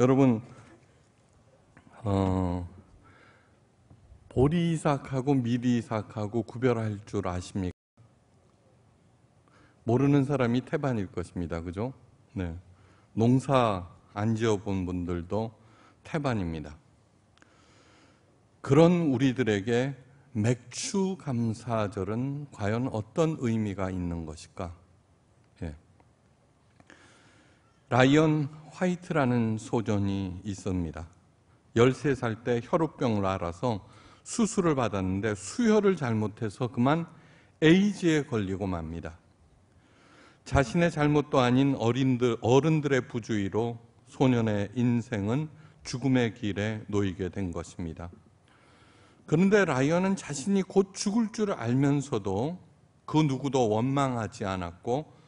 여러분 어, 보리삭하고 미리삭하고 구별할 줄 아십니까? 모르는 사람이 태반일 것입니다. 그죠? 네. 농사 안 지어본 분들도 태반입니다. 그런 우리들에게 맥추 감사절은 과연 어떤 의미가 있는 것일까? 라이언 화이트라는 소전이 있습니다. 13살 때 혈우병을 알아서 수술을 받았는데 수혈을 잘못해서 그만 에이즈에 걸리고 맙니다. 자신의 잘못도 아닌 어린들, 어른들의 부주의로 소년의 인생은 죽음의 길에 놓이게 된 것입니다. 그런데 라이언은 자신이 곧 죽을 줄 알면서도 그 누구도 원망하지 않았고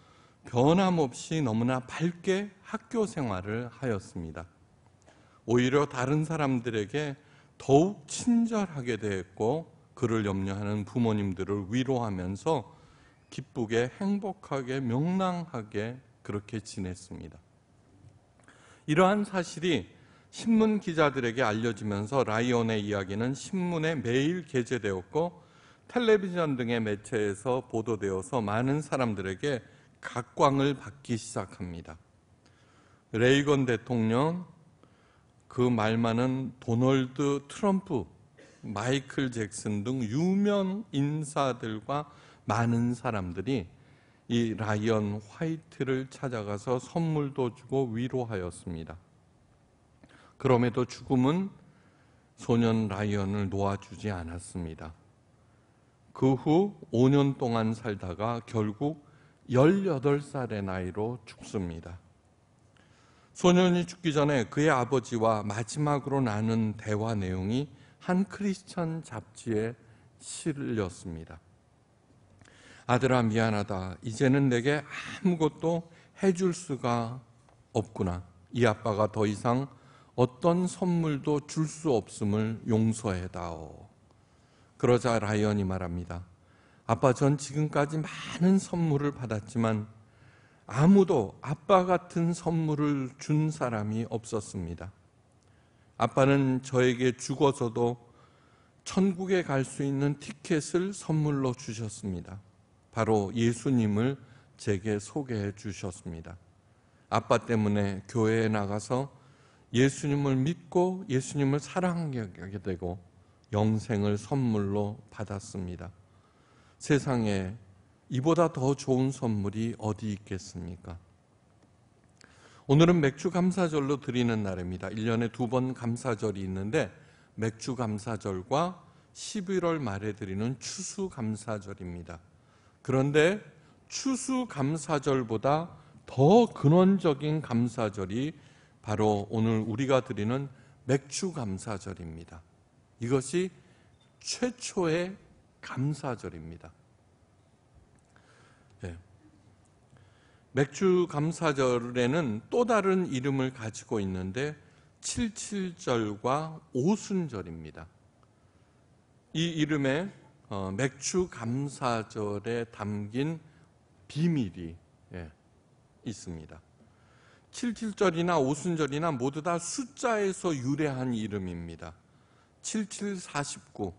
변함없이 너무나 밝게 학교 생활을 하였습니다. 오히려 다른 사람들에게 더욱 친절하게 대했고 그를 염려하는 부모님들을 위로하면서 기쁘게 행복하게 명랑하게 그렇게 지냈습니다. 이러한 사실이 신문 기자들에게 알려지면서 라이온의 이야기는 신문에 매일 게재되었고 텔레비전 등의 매체에서 보도되어서 많은 사람들에게 각광을 받기 시작합니다. 레이건 대통령, 그 말만은 도널드 트럼프, 마이클 잭슨 등 유명 인사들과 많은 사람들이 이 라이언 화이트를 찾아가서 선물도 주고 위로하였습니다. 그럼에도 죽음은 소년 라이언을 놓아주지 않았습니다. 그 후 5년 동안 살다가 결국 18살의 나이로 죽습니다. 소년이 죽기 전에 그의 아버지와 마지막으로 나눈 대화 내용이 한 크리스천 잡지에 실렸습니다. 아들아, 미안하다. 이제는 내게 아무것도 해줄 수가 없구나. 이 아빠가 더 이상 어떤 선물도 줄 수 없음을 용서해다오. 그러자 라이언이 말합니다. 아빠, 전 지금까지 많은 선물을 받았지만 아무도 아빠 같은 선물을 준 사람이 없었습니다. 아빠는 저에게 죽어서도 천국에 갈 수 있는 티켓을 선물로 주셨습니다. 바로 예수님을 제게 소개해 주셨습니다. 아빠 때문에 교회에 나가서 예수님을 믿고 예수님을 사랑하게 되고 영생을 선물로 받았습니다. 세상에 이보다 더 좋은 선물이 어디 있겠습니까? 오늘은 맥주 감사절로 드리는 날입니다. 1년에 두 번 감사절이 있는데 맥주 감사절과 11월 말에 드리는 추수 감사절입니다. 그런데 추수 감사절보다 더 근원적인 감사절이 바로 오늘 우리가 드리는 맥주 감사절입니다. 이것이 최초의 감사절입니다. 예. 맥주 감사절에는 또 다른 이름을 가지고 있는데 77절과 오순절입니다. 이 이름에 어, 맥주 감사절에 담긴 비밀이 예, 있습니다. 77절이나 오순절이나 모두 다 숫자에서 유래한 이름입니다. 7749.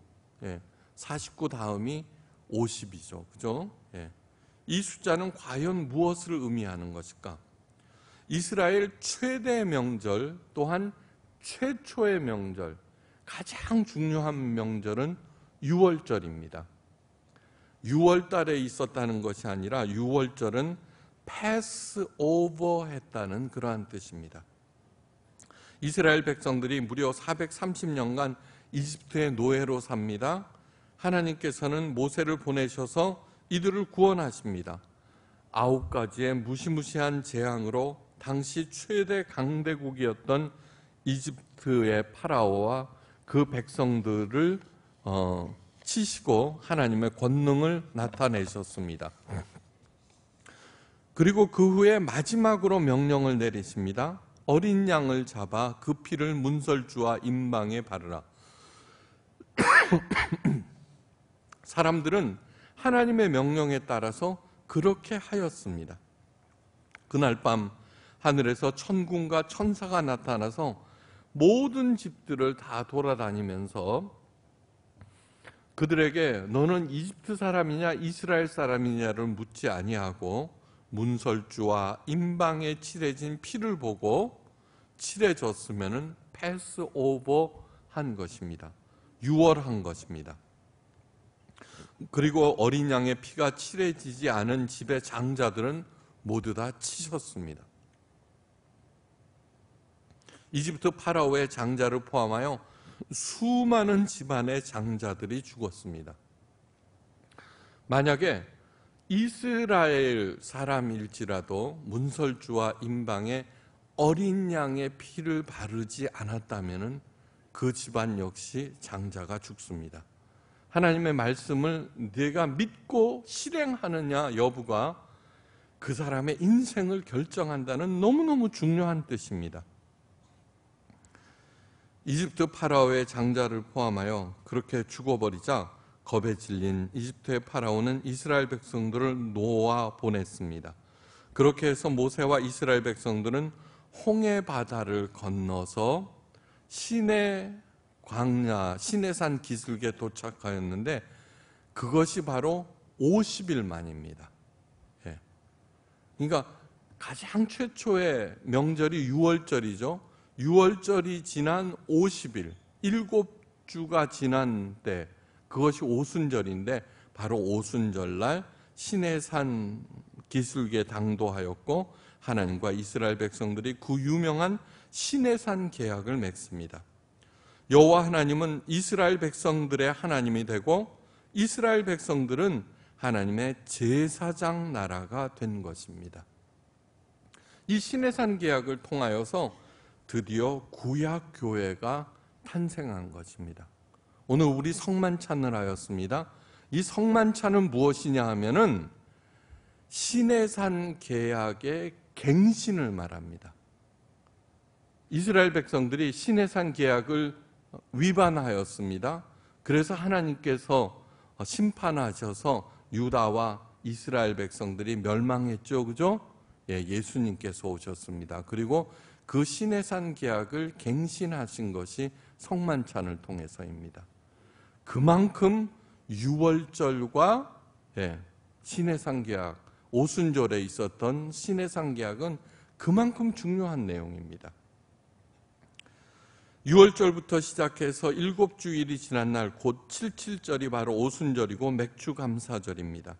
49 다음이 50이죠. 그죠? 예. 이 숫자는 과연 무엇을 의미하는 것일까? 이스라엘 최대 명절 또한 최초의 명절, 가장 중요한 명절은 6월절입니다. 6월 달에 있었다는 것이 아니라 6월절은 패스 오버 했다는 그러한 뜻입니다. 이스라엘 백성들이 무려 430년간 이집트의 노예로 삽니다. 하나님께서는 모세를 보내셔서 이들을 구원하십니다. 아홉 가지의 무시무시한 재앙으로 당시 최대 강대국이었던 이집트의 파라오와 그 백성들을 어, 치시고 하나님의 권능을 나타내셨습니다. 그리고 그 후에 마지막으로 명령을 내리십니다. 어린 양을 잡아 그 피를 문설주와 임방에 바르라. 사람들은 하나님의 명령에 따라서 그렇게 하였습니다. 그날 밤 하늘에서 천군과 천사가 나타나서 모든 집들을 다 돌아다니면서 그들에게 너는 이집트 사람이냐 이스라엘 사람이냐를 묻지 아니하고 문설주와 임방에 칠해진 피를 보고 칠해졌으면 패스 오버 한 것입니다. 유월한 것입니다. 그리고 어린 양의 피가 칠해지지 않은 집의 장자들은 모두 다 치셨습니다. 이집트 파라오의 장자를 포함하여 수많은 집안의 장자들이 죽었습니다. 만약에 이스라엘 사람일지라도 문설주와 임방에 어린 양의 피를 바르지 않았다면 그 집안 역시 장자가 죽습니다. 하나님의 말씀을 네가 믿고 실행하느냐 여부가 그 사람의 인생을 결정한다는 너무너무 중요한 뜻입니다. 이집트 파라오의 장자를 포함하여 그렇게 죽어버리자 겁에 질린 이집트의 파라오는 이스라엘 백성들을 놓아 보냈습니다. 그렇게 해서 모세와 이스라엘 백성들은 홍해 바다를 건너서 시내 광야 시내산 기슭에 도착하였는데 그것이 바로 50일 만입니다. 예. 그러니까 가장 최초의 명절이 6월절이죠. 6월절이 지난 50일, 7주가 지난 때 그것이 오순절인데 바로 오순절날 시내산 기슭에 당도하였고 하나님과 이스라엘 백성들이 그 유명한 시내산 계약을 맺습니다. 여호와 하나님은 이스라엘 백성들의 하나님이 되고 이스라엘 백성들은 하나님의 제사장 나라가 된 것입니다. 이 신해산 계약을 통하여서 드디어 구약 교회가 탄생한 것입니다. 오늘 우리 성만찬을 하였습니다. 이 성만찬은 무엇이냐 하면은 신해산 계약의 갱신을 말합니다. 이스라엘 백성들이 신해산 계약을 위반하였습니다. 그래서 하나님께서 어, 심판하셔서 유다와 이스라엘 백성들이 멸망했죠. 그죠? 예, 수님께서 오셨습니다. 그리고 그신내산 계약을 갱신하신 것이 성만찬을 통해서입니다. 그만큼 유월절과 예, 시내산 계약, 오순절에 있었던 신내산 계약은 그만큼 중요한 내용입니다. 6월절부터 시작해서 일곱 주일이 지난 날곧 77절이 바로 오순절이고 맥주감사절입니다.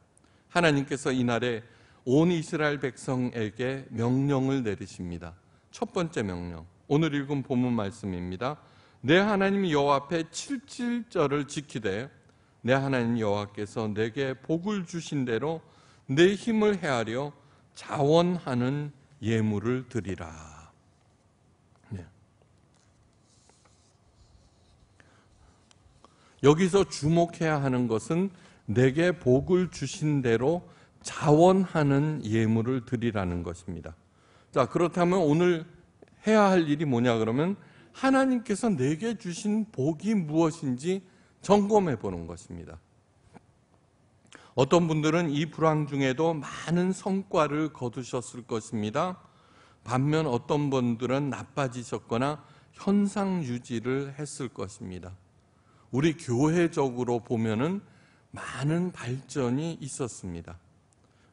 하나님께서 이날에 온 이스라엘 백성에게 명령을 내리십니다. 첫 번째 명령. 오늘 읽은 본문 말씀입니다. 내 하나님 여호와 앞에 77절을 지키되 내 하나님 여호와께서 내게 복을 주신 대로 내 힘을 헤아려 자원하는 예물을 드리라. 여기서 주목해야 하는 것은 내게 복을 주신 대로 자원하는 예물을 드리라는 것입니다. 자, 그렇다면 오늘 해야 할 일이 뭐냐 그러면 하나님께서 내게 주신 복이 무엇인지 점검해 보는 것입니다. 어떤 분들은 이 불황 중에도 많은 성과를 거두셨을 것입니다. 반면 어떤 분들은 나빠지셨거나 현상 유지를 했을 것입니다. 우리 교회적으로 보면은 많은 발전이 있었습니다.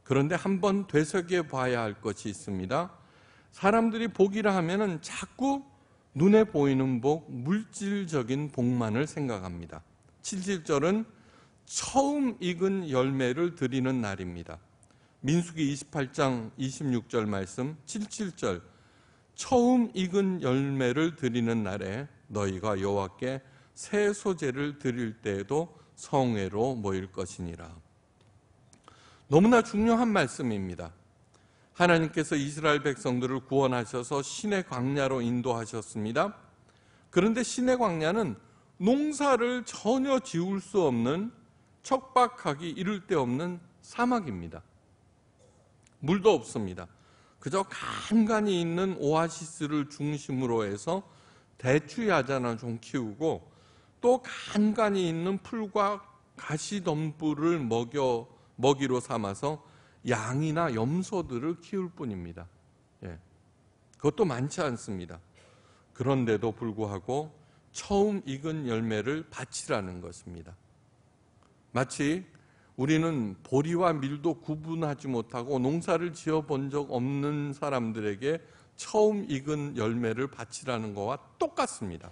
그런데 한번 되새겨 봐야 할 것이 있습니다. 사람들이 복이라 하면은 자꾸 눈에 보이는 복, 물질적인 복만을 생각합니다. 7절은 처음 익은 열매를 드리는 날입니다. 민수기 28장 26절 말씀 77절 처음 익은 열매를 드리는 날에 너희가 여호와께 새 소재를 드릴 때에도 성회로 모일 것이니라. 너무나 중요한 말씀입니다. 하나님께서 이스라엘 백성들을 구원하셔서 신의 광야로 인도하셨습니다. 그런데 신의 광야는 농사를 전혀 지울 수 없는 척박하기 이를 데 없는 사막입니다. 물도 없습니다. 그저 간간이 있는 오아시스를 중심으로 해서 대추 야자나 좀 키우고 또 간간이 있는 풀과 가시덤불을 먹여 먹이로 삼아서 양이나 염소들을 키울 뿐입니다. 예. 그것도 많지 않습니다. 그런데도 불구하고 처음 익은 열매를 바치라는 것입니다. 마치 우리는 보리와 밀도 구분하지 못하고 농사를 지어 본적 없는 사람들에게 처음 익은 열매를 바치라는 것과 똑같습니다.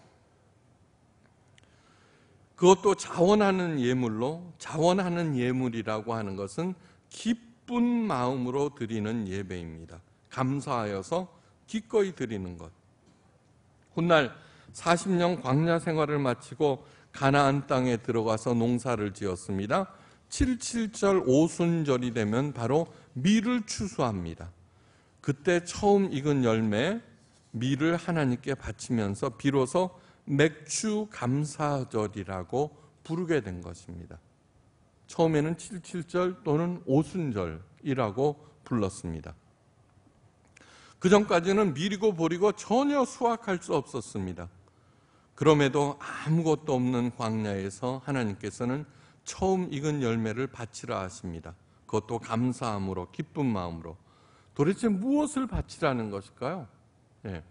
그것도 자원하는 예물로 자원하는 예물이라고 하는 것은 기쁜 마음으로 드리는 예배입니다. 감사하여서 기꺼이 드리는 것. 훗날 40년 광야 생활을 마치고 가나안 땅에 들어가서 농사를 지었습니다. 77절 오순절이 되면 바로 밀을 추수합니다. 그때 처음 익은 열매, 밀을 하나님께 바치면서 비로소 맥주 감사절이라고 부르게 된 것입니다. 처음에는 77절 또는 오순절이라고 불렀습니다. 그 전까지는 미리고 보리고 전혀 수확할 수 없었습니다. 그럼에도 아무것도 없는 광야에서 하나님께서는 처음 익은 열매를 바치라 하십니다. 그것도 감사함으로, 기쁜 마음으로. 도대체 무엇을 바치라는 것일까요? 예.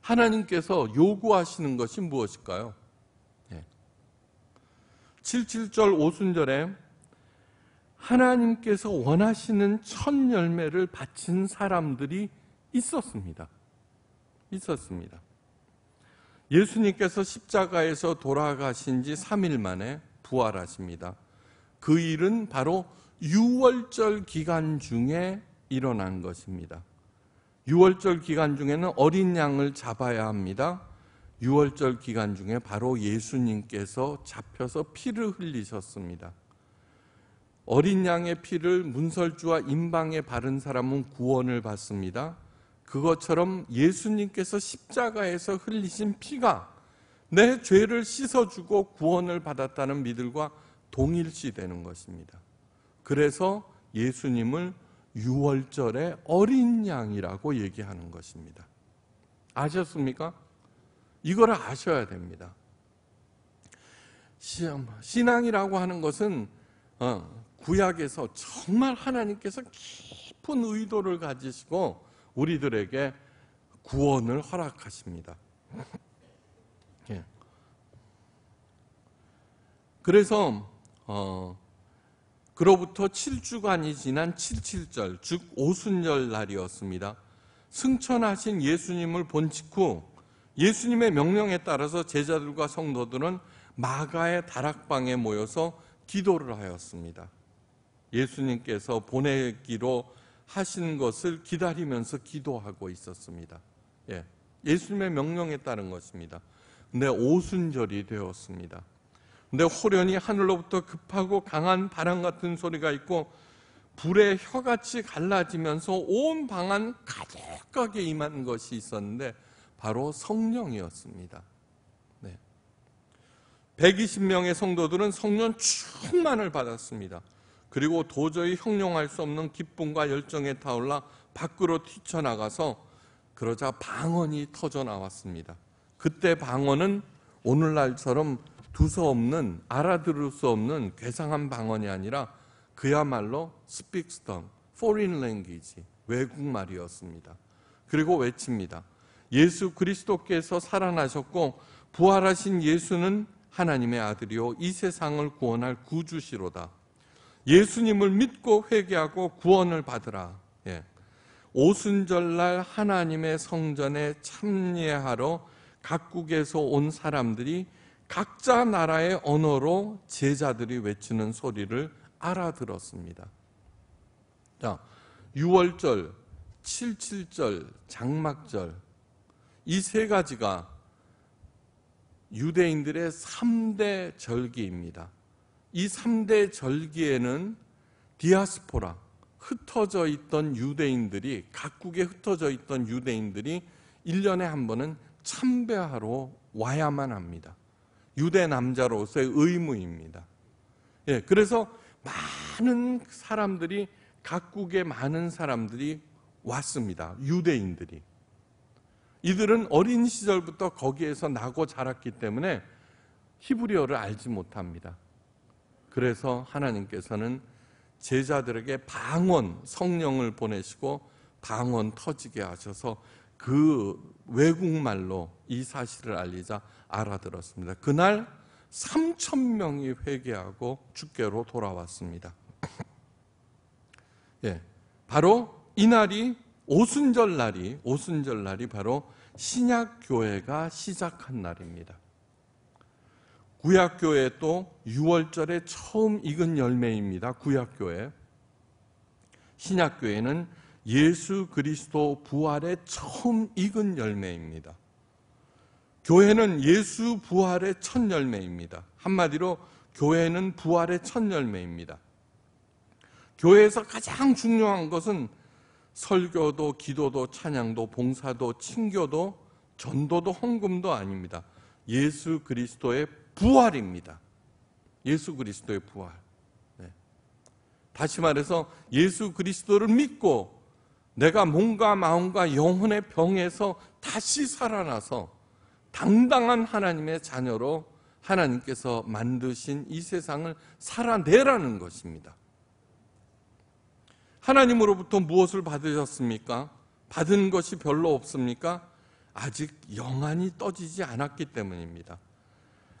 하나님께서 요구하시는 것이 무엇일까요? 77절 예. 오순절에 하나님께서 원하시는 첫 열매를 바친 사람들이 있었습니다. 있었습니다. 예수님께서 십자가에서 돌아가신 지 3일 만에 부활하십니다. 그 일은 바로 6월절 기간 중에 일어난 것입니다. 유월절 기간 중에는 어린 양을 잡아야 합니다. 유월절 기간 중에 바로 예수님께서 잡혀서 피를 흘리셨습니다. 어린 양의 피를 문설주와 임방에 바른 사람은 구원을 받습니다. 그것처럼 예수님께서 십자가에서 흘리신 피가 내 죄를 씻어주고 구원을 받았다는 믿음과 동일시되는 것입니다. 그래서 예수님을 유월절의 어린 양이라고 얘기하는 것입니다. 아셨습니까? 이걸 아셔야 됩니다. 신앙이라고 하는 것은 어, 구약에서 정말 하나님께서 깊은 의도를 가지시고 우리들에게 구원을 허락하십니다. 예. 그래서 어, 그로부터 7주간이 지난 77절, 즉 오순절 날이었습니다. 승천하신 예수님을 본 직후 예수님의 명령에 따라서 제자들과 성도들은 마가의 다락방에 모여서 기도를 하였습니다. 예수님께서 보내기로 하신 것을 기다리면서 기도하고 있었습니다. 예. 예수님의 명령에 따른 것입니다. 근데 네, 오순절이 되었습니다. 근데 호련히 하늘로부터 급하고 강한 바람 같은 소리가 있고 불에 혀같이 갈라지면서 온 방안 가득하게 임한 것이 있었는데 바로 성령이었습니다. 네. 120명의 성도들은 성령 충만을 받았습니다. 그리고 도저히 형용할 수 없는 기쁨과 열정에 타올라 밖으로 뛰쳐나가서 그러자 방언이 터져 나왔습니다. 그때 방언은 오늘날처럼 두서 없는 알아들을 수 없는 괴상한 방언이 아니라 그야말로 스픽스 a 포린 랭귀지, 외국말이었습니다. 그리고 외칩니다. 예수 그리스도께서 살아나셨고 부활하신 예수는 하나님의 아들이요 이 세상을 구원할 구주시로다. 예수님을 믿고 회개하고 구원을 받으라. 예. 오순절날 하나님의 성전에 참례하러 각국에서 온 사람들이 각자 나라의 언어로 제자들이 외치는 소리를 알아들었습니다. 자, 6월절, 77절, 장막절 이 세 가지가 유대인들의 3대 절기입니다. 이 3대 절기에는 디아스포라, 흩어져 있던 유대인들이, 각국에 흩어져 있던 유대인들이 1년에 한 번은 참배하러 와야만 합니다. 유대 남자로서의 의무입니다. 예, 그래서 많은 사람들이 각국의 많은 사람들이 왔습니다. 유대인들이. 이들은 어린 시절부터 거기에서 나고 자랐기 때문에 히브리어를 알지 못합니다. 그래서 하나님께서는 제자들에게 방언, 성령을 보내시고 방언 터지게 하셔서 그 외국말로 이 사실을 알리자 알아들었습니다. 그날 3천 명이 회개하고 주께로 돌아왔습니다. 예, 바로 이날이 오순절 날이 오순절 날이 바로 신약 교회가 시작한 날입니다. 구약 교회 또 6월절에 처음 익은 열매입니다. 구약 교회. 신약 교회는 예수 그리스도 부활에 처음 익은 열매입니다. 교회는 예수 부활의 첫 열매입니다. 한마디로 교회는 부활의 첫 열매입니다. 교회에서 가장 중요한 것은 설교도 기도도 찬양도 봉사도 친교도 전도도 헌금도 아닙니다. 예수 그리스도의 부활입니다. 예수 그리스도의 부활. 네. 다시 말해서 예수 그리스도를 믿고 내가 몸과 마음과 영혼의 병에서 다시 살아나서 당당한 하나님의 자녀로 하나님께서 만드신 이 세상을 살아내라는 것입니다. 하나님으로부터 무엇을 받으셨습니까? 받은 것이 별로 없습니까? 아직 영안이 떠지지 않았기 때문입니다.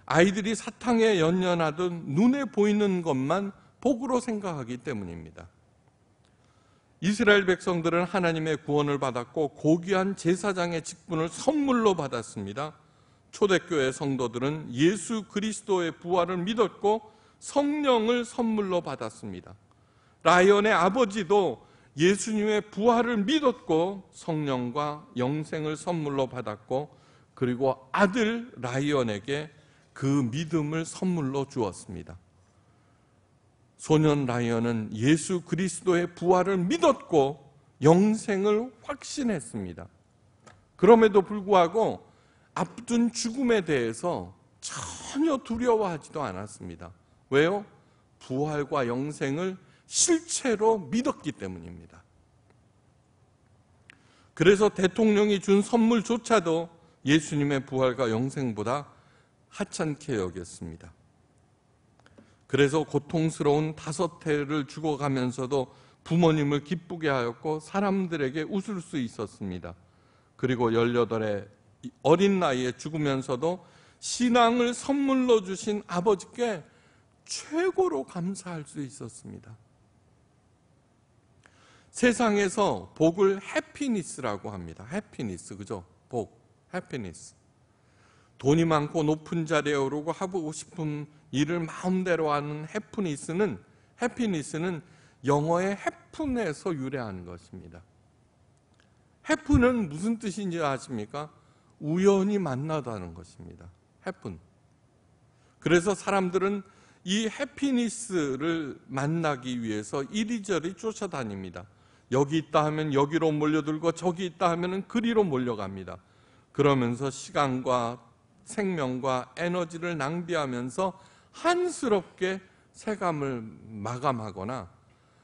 아이들이 사탕에 연연하듯 눈에 보이는 것만 복으로 생각하기 때문입니다. 이스라엘 백성들은 하나님의 구원을 받았고 고귀한 제사장의 직분을 선물로 받았습니다. 초대교회 성도들은 예수 그리스도의 부활을 믿었고 성령을 선물로 받았습니다. 라이언의 아버지도 예수님의 부활을 믿었고 성령과 영생을 선물로 받았고 그리고 아들 라이언에게 그 믿음을 선물로 주었습니다. 소년 라이언은 예수 그리스도의 부활을 믿었고 영생을 확신했습니다. 그럼에도 불구하고 앞둔 죽음에 대해서 전혀 두려워하지도 않았습니다. 왜요? 부활과 영생을 실체로 믿었기 때문입니다. 그래서 대통령이 준 선물조차도 예수님의 부활과 영생보다 하찮게 여겼습니다. 그래서 고통스러운 다섯 해를 죽어가면서도 부모님을 기쁘게 하였고 사람들에게 웃을 수 있었습니다. 그리고 18의 어린 나이에 죽으면서도 신앙을 선물로 주신 아버지께 최고로 감사할 수 있었습니다. 세상에서 복을 해피니스라고 합니다. 해피니스, 그죠? 복, 해피니스. 돈이 많고 높은 자리에 오르고 하고 싶은 일을 마음대로 하는 해프니스는 해피니스는 영어의 해픈에서 유래하는 것입니다. 해픈은 무슨 뜻인지 아십니까? 우연히 만나다는 것입니다. 해픈. 그래서 사람들은 이 해피니스를 만나기 위해서 이리저리 쫓아다닙니다. 여기 있다 하면 여기로 몰려들고 저기 있다 하면 그리로 몰려갑니다. 그러면서 시간과 생명과 에너지를 낭비하면서 한스럽게 세감을 마감하거나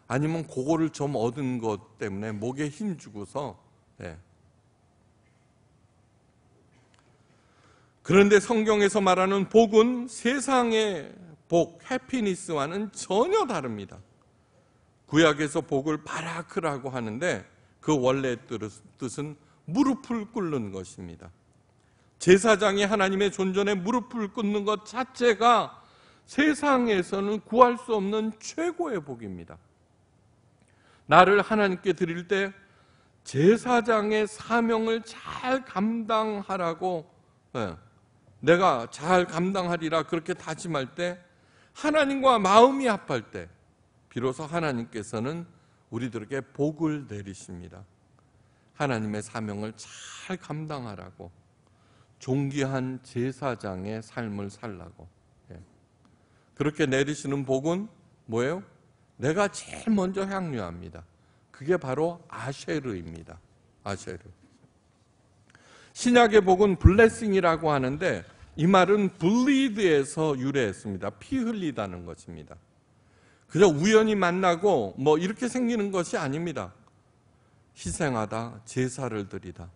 아니면 그거를 좀 얻은 것 때문에 목에 힘 주고서 예. 그런데 성경에서 말하는 복은 세상의 복, 해피니스와는 전혀 다릅니다. 구약에서 복을 바라크라고 하는데 그 원래 뜻은 무릎을 꿇는 것입니다. 제사장이 하나님의 존전에 무릎을 꿇는 것 자체가 세상에서는 구할 수 없는 최고의 복입니다. 나를 하나님께 드릴 때 제사장의 사명을 잘 감당하라고 예, 내가 잘 감당하리라 그렇게 다짐할 때 하나님과 마음이 합할 때 비로소 하나님께서는 우리들에게 복을 내리십니다. 하나님의 사명을 잘 감당하라고 존귀한 제사장의 삶을 살라고 그렇게 내리시는 복은 뭐예요? 내가 제일 먼저 향유합니다. 그게 바로 아쉐르입니다. 아쉐르. 신약의 복은 블레싱이라고 하는데 이 말은 블리드에서 유래했습니다. 피 흘리다는 것입니다. 그저 우연히 만나고 뭐 이렇게 생기는 것이 아닙니다. 희생하다, 제사를 드리다.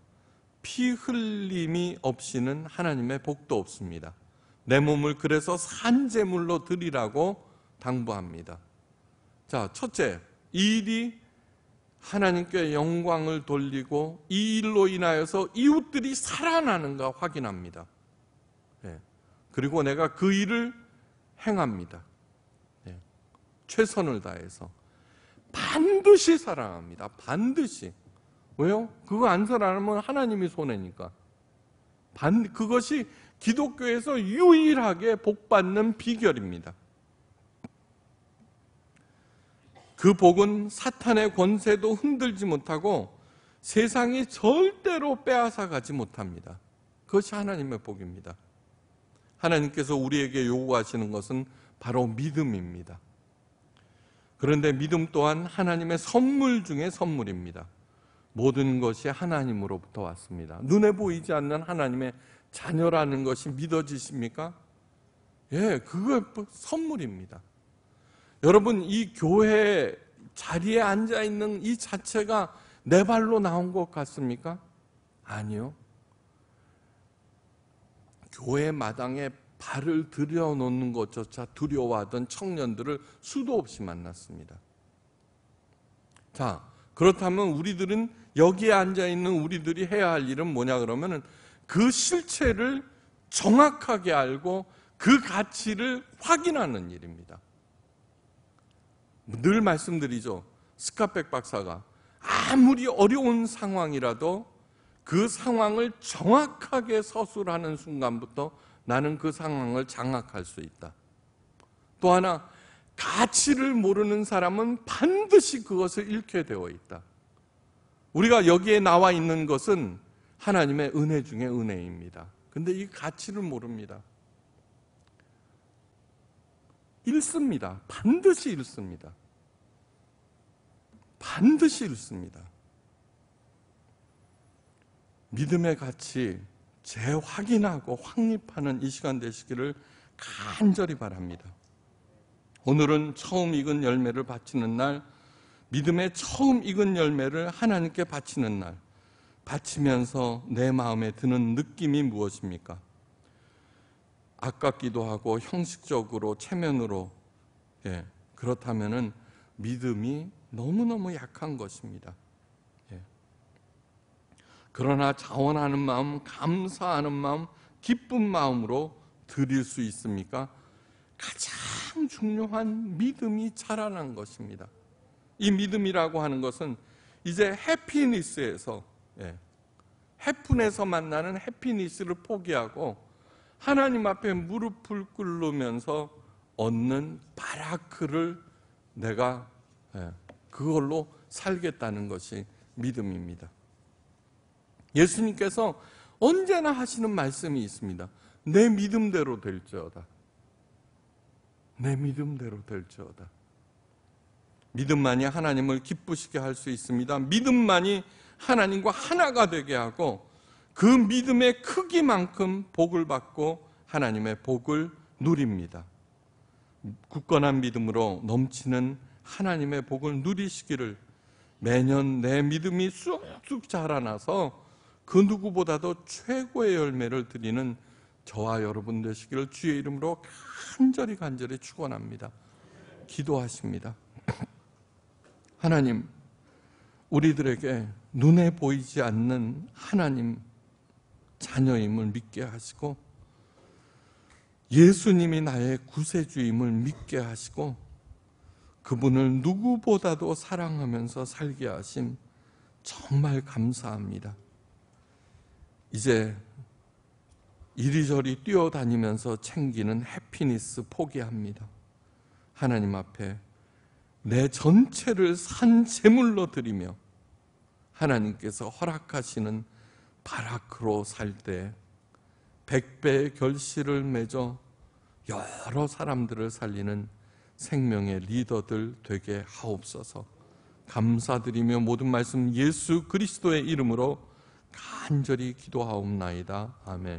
피 흘림이 없이는 하나님의 복도 없습니다. 내 몸을 그래서 산재물로 드리라고 당부합니다. 자, 첫째, 이 일이 하나님께 영광을 돌리고 이 일로 인하여서 이웃들이 살아나는가 확인합니다. 예. 그리고 내가 그 일을 행합니다. 예. 최선을 다해서. 반드시 사랑합니다. 반드시. 왜요? 그거 안 사랑하면 하나님이 손해니까. 반, 그것이 기독교에서 유일하게 복받는 비결입니다. 그 복은 사탄의 권세도 흔들지 못하고 세상이 절대로 빼앗아 가지 못합니다. 그것이 하나님의 복입니다. 하나님께서 우리에게 요구하시는 것은 바로 믿음입니다. 그런데 믿음 또한 하나님의 선물 중의 선물입니다. 모든 것이 하나님으로부터 왔습니다. 눈에 보이지 않는 하나님의 자녀라는 것이 믿어지십니까? 예, 그거 선물입니다. 여러분, 이 교회 자리에 앉아 있는 이 자체가 내 발로 나온 것 같습니까? 아니요. 교회 마당에 발을 들여놓는 것조차 두려워하던 청년들을 수도 없이 만났습니다. 자, 그렇다면 우리들은 여기에 앉아 있는 우리들이 해야 할 일은 뭐냐 그러면은 그 실체를 정확하게 알고 그 가치를 확인하는 일입니다. 늘 말씀드리죠. 스카백 박사가 아무리 어려운 상황이라도 그 상황을 정확하게 서술하는 순간부터 나는 그 상황을 장악할 수 있다. 또 하나, 가치를 모르는 사람은 반드시 그것을 잃게 되어 있다. 우리가 여기에 나와 있는 것은 하나님의 은혜 중에 은혜입니다. 근데 이 가치를 모릅니다. 읽습니다. 반드시 읽습니다. 반드시 읽습니다. 믿음의 가치 재확인하고 확립하는 이 시간 되시기를 간절히 바랍니다. 오늘은 처음 익은 열매를 바치는 날, 믿음의 처음 익은 열매를 하나님께 바치는 날, 바치면서 내 마음에 드는 느낌이 무엇입니까? 아깝기도 하고 형식적으로 체면으로 예, 그렇다면은 믿음이 너무너무 약한 것입니다. 예. 그러나 자원하는 마음, 감사하는 마음, 기쁜 마음으로 드릴 수 있습니까? 가장 중요한 믿음이 자라난 것입니다. 이 믿음이라고 하는 것은 이제 해피니스에서 예. 해픈에서 만나는 해피니스를 포기하고 하나님 앞에 무릎을 꿇으면서 얻는 바라크를 내가 예, 그걸로 살겠다는 것이 믿음입니다. 예수님께서 언제나 하시는 말씀이 있습니다. 내 믿음대로 될지어다. 내 믿음대로 될지어다. 믿음만이 하나님을 기쁘시게 할 수 있습니다. 믿음만이 하나님과 하나가 되게 하고 그 믿음의 크기만큼 복을 받고 하나님의 복을 누립니다. 굳건한 믿음으로 넘치는 하나님의 복을 누리시기를 매년 내 믿음이 쑥쑥 자라나서 그 누구보다도 최고의 열매를 드리는 저와 여러분 되시기를 주의 이름으로 간절히 간절히 축원합니다. 기도하십니다. 하나님 우리들에게 눈에 보이지 않는 하나님 자녀임을 믿게 하시고 예수님이 나의 구세주임을 믿게 하시고 그분을 누구보다도 사랑하면서 살게 하심 정말 감사합니다. 이제 이리저리 뛰어다니면서 챙기는 해피니스 포기합니다. 하나님 앞에 내 전체를 산 제물로 드리며 하나님께서 허락하시는 바라크로 살 때 백배의 결실을 맺어 여러 사람들을 살리는 생명의 리더들 되게 하옵소서. 감사드리며 모든 말씀 예수 그리스도의 이름으로 간절히 기도하옵나이다. 아멘.